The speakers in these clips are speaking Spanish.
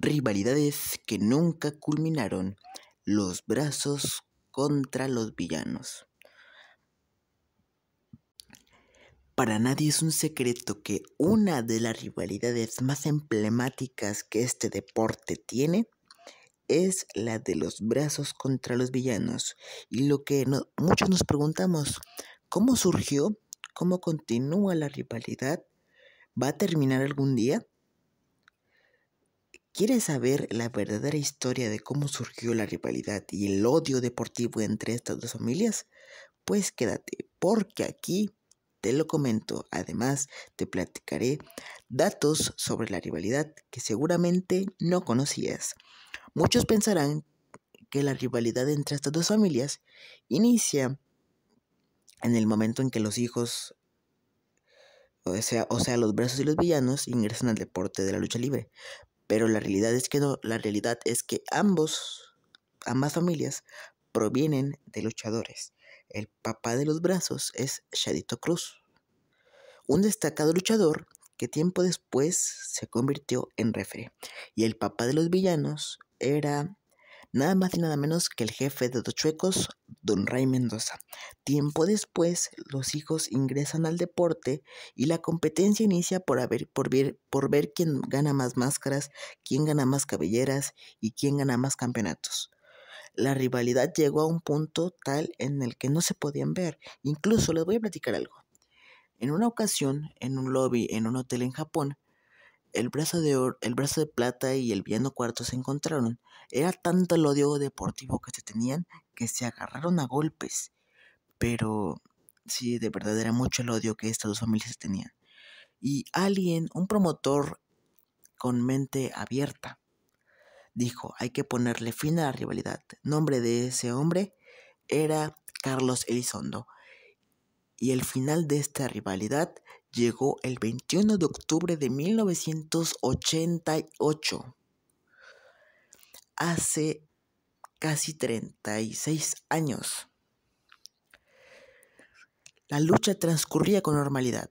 rivalidades que nunca culminaron, los brazos contra los villanos. Para nadie es un secreto que una de las rivalidades más emblemáticas que este deporte tiene es la de los brazos contra los villanos. Y lo que muchos nos preguntamos, ¿cómo surgió? ¿Cómo continúa la rivalidad? ¿Va a terminar algún día? ¿Quieres saber la verdadera historia de cómo surgió la rivalidad y el odio deportivo entre estas dos familias? Pues quédate, porque aquí te lo comento. Además, te platicaré datos sobre la rivalidad que seguramente no conocías. Muchos pensarán que la rivalidad entre estas dos familias inicia en el momento en que los hijos, o sea, o sea los brazos y los villanos, ingresan al deporte de la lucha libre. Pero la realidad es que la realidad es que ambos, ambas familias, provienen de luchadores. El papá de los brazos es Shadito Cruz, un destacado luchador que tiempo después se convirtió en referee. Y el papá de los villanos era nada más y nada menos que el jefe de dos chuecos, don Ray Mendoza. Tiempo después, los hijos ingresan al deporte y la competencia inicia por, ver, ver quién gana más máscaras, quién gana más cabelleras y quién gana más campeonatos. La rivalidad llegó a un punto tal en el que no se podían ver. Incluso les voy a platicar algo. En una ocasión, en un lobby en un hotel en Japón, el brazo, de oro, el brazo de plata y el villano cuarto se encontraron. Era tanto el odio deportivo que se tenían que se agarraron a golpes. Pero sí, de verdad era mucho el odio que estas dos familias tenían. Y alguien, un promotor con mente abierta, dijo, hay que ponerle fin a la rivalidad. Nombre de ese hombre era Carlos Elizondo. Y el final de esta rivalidad llegó el 21 de octubre de 1988. Hace casi 36 años. La lucha transcurría con normalidad.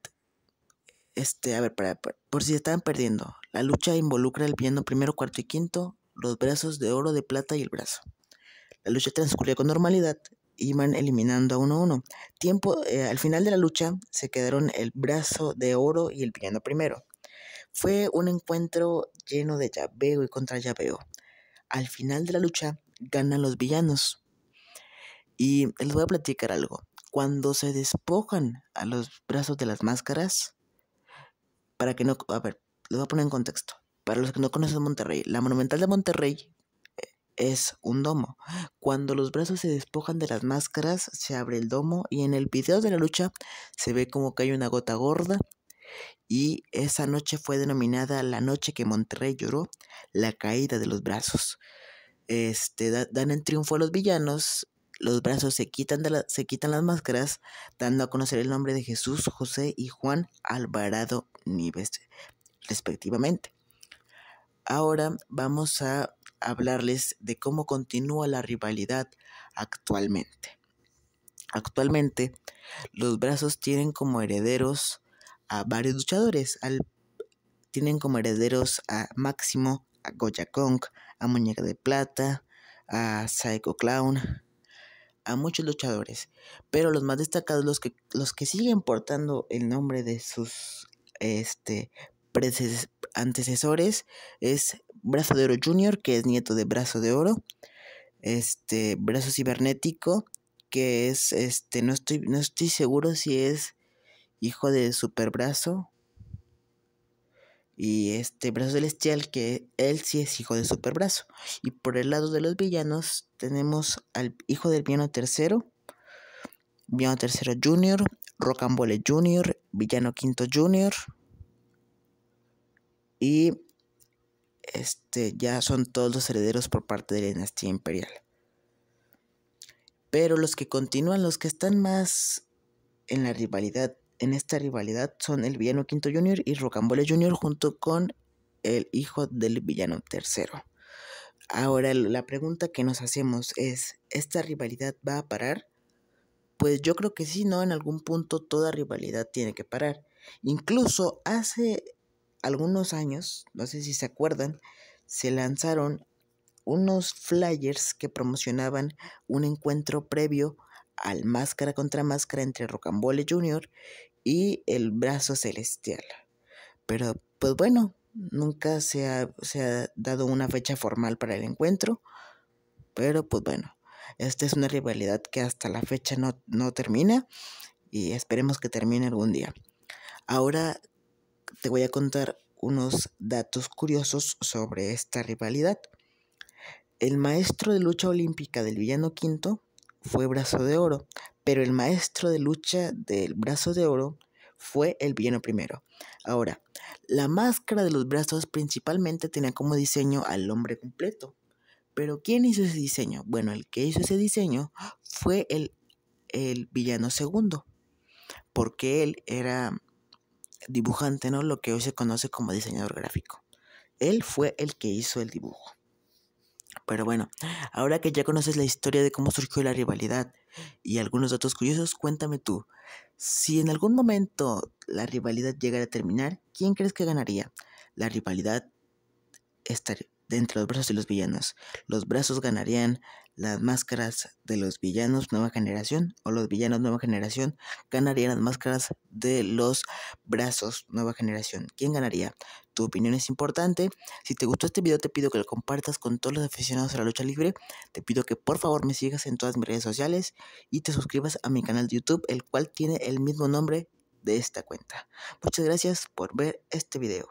Este, a ver, por si se estaban perdiendo, la lucha involucra el piano primero, cuarto y quinto, los brazos de oro, de plata y el brazo. La lucha transcurría con normalidad iban eliminando a uno a uno. Tiempo, eh, al final de la lucha se quedaron el brazo de oro y el villano primero. Fue un encuentro lleno de llaveo y contra llaveo. Al final de la lucha ganan los villanos. Y les voy a platicar algo. Cuando se despojan a los brazos de las máscaras, para que no... A ver, les voy a poner en contexto. Para los que no conocen Monterrey, la Monumental de Monterrey es un domo. Cuando los brazos se despojan de las máscaras, se abre el domo y en el video de la lucha se ve como que hay una gota gorda y esa noche fue denominada la noche que Monterrey lloró, la caída de los brazos. Este, dan en triunfo a los villanos, los brazos se quitan, de se quitan las máscaras, dando a conocer el nombre de Jesús, José y Juan Alvarado Nives, respectivamente. Ahora vamos a hablarles de cómo continúa la rivalidad actualmente. Actualmente, los brazos tienen como herederos a varios luchadores. tienen como herederos a Máximo, a Goya Kong, a Muñeca de Plata, a Psycho Clown, a muchos luchadores. Pero los más destacados, los que, los que siguen portando el nombre de sus este, antecesores es Brazo de Oro Jr., que es nieto de Brazo de Oro, este Brazo Cibernético, que es, este, no estoy, no estoy seguro si es hijo de Superbrazo, y este Brazo Celestial, que él sí es hijo de Superbrazo. Y por el lado de los villanos tenemos al hijo del villano tercero, villano tercero Jr., Rocambole Jr., villano quinto Jr., y este, ya son todos los herederos por parte de la dinastía imperial. Pero los que continúan, los que están más en la rivalidad, en esta rivalidad, son el villano quinto junior y Rocambole junior junto con el hijo del villano tercero. Ahora, la pregunta que nos hacemos es, ¿esta rivalidad va a parar? Pues yo creo que sí, ¿no? En algún punto toda rivalidad tiene que parar. Incluso hace algunos años, no sé si se acuerdan, se lanzaron unos flyers que promocionaban un encuentro previo al máscara contra máscara entre Rocambole Jr. y el brazo celestial. Pero pues bueno, nunca se ha, dado una fecha formal para el encuentro, pero pues bueno, esta es una rivalidad que hasta la fecha no, no termina y esperemos que termine algún día. Ahora te voy a contar unos datos curiosos sobre esta rivalidad. El maestro de lucha olímpica del Villano Quinto fue Brazo de Oro, pero el maestro de lucha del Brazo de Oro fue el Villano Primero. Ahora, la máscara de los brazos principalmente tenía como diseño al hombre completo. Pero ¿quién hizo ese diseño? Bueno, el que hizo ese diseño fue el, el Villano Segundo, porque él era dibujante, ¿no? Lo que hoy se conoce como diseñador gráfico. Él fue el que hizo el dibujo. Pero bueno, ahora que ya conoces la historia de cómo surgió la rivalidad y algunos datos curiosos, cuéntame tú, si en algún momento la rivalidad llegara a terminar, ¿quién crees que ganaría? ¿La rivalidad estaría de entre los brazos y los villanos. Los brazos ganarían las máscaras de los villanos nueva generación o los villanos nueva generación ganarían las máscaras de los brazos nueva generación. ¿Quién ganaría? Tu opinión es importante. Si te gustó este video te pido que lo compartas con todos los aficionados a la lucha libre. Te pido que por favor me sigas en todas mis redes sociales y te suscribas a mi canal de YouTube el cual tiene el mismo nombre de esta cuenta. Muchas gracias por ver este video.